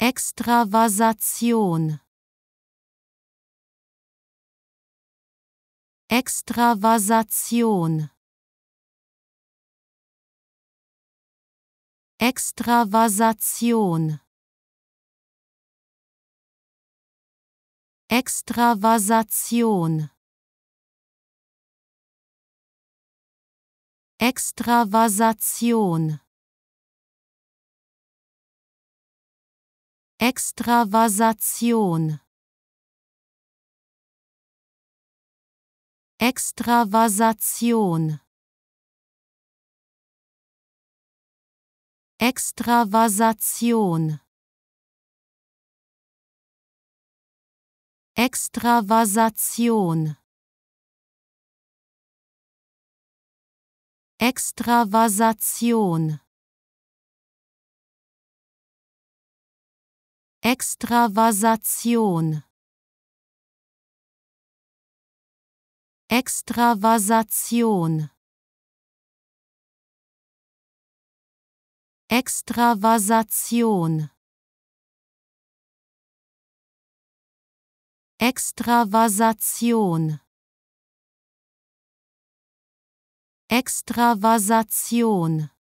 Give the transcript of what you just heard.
Extravasation Extravasation Extravasation Extravasation Extravasation Extravasation Extravasation Extravasation Extravasation Extravasation Extravasation Extravasation Extravasation Extravasation Extravasation